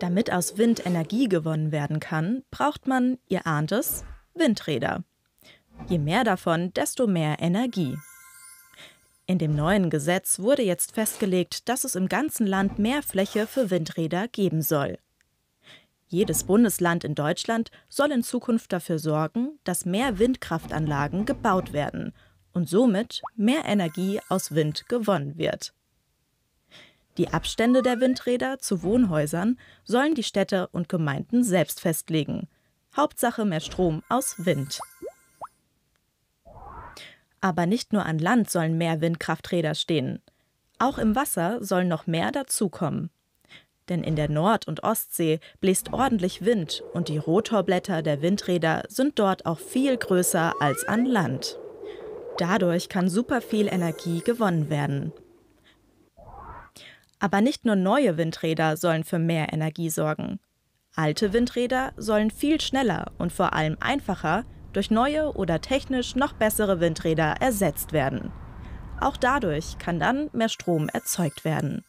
Damit aus Wind Energie gewonnen werden kann, braucht man, ihr ahnt es, Windräder. Je mehr davon, desto mehr Energie. In dem neuen Gesetz wurde jetzt festgelegt, dass es im ganzen Land mehr Fläche für Windräder geben soll. Jedes Bundesland in Deutschland soll in Zukunft dafür sorgen, dass mehr Windkraftanlagen gebaut werden und somit mehr Energie aus Wind gewonnen wird. Die Abstände der Windräder zu Wohnhäusern sollen die Städte und Gemeinden selbst festlegen. Hauptsache mehr Strom aus Wind. Aber nicht nur an Land sollen mehr Windkrafträder stehen. Auch im Wasser sollen noch mehr dazukommen. Denn in der Nord- und Ostsee bläst ordentlich Wind und die Rotorblätter der Windräder sind dort auch viel größer als an Land. Dadurch kann super viel Energie gewonnen werden. Aber nicht nur neue Windräder sollen für mehr Energie sorgen. Alte Windräder sollen viel schneller und vor allem einfacher durch neue oder technisch noch bessere Windräder ersetzt werden. Auch dadurch kann dann mehr Strom erzeugt werden.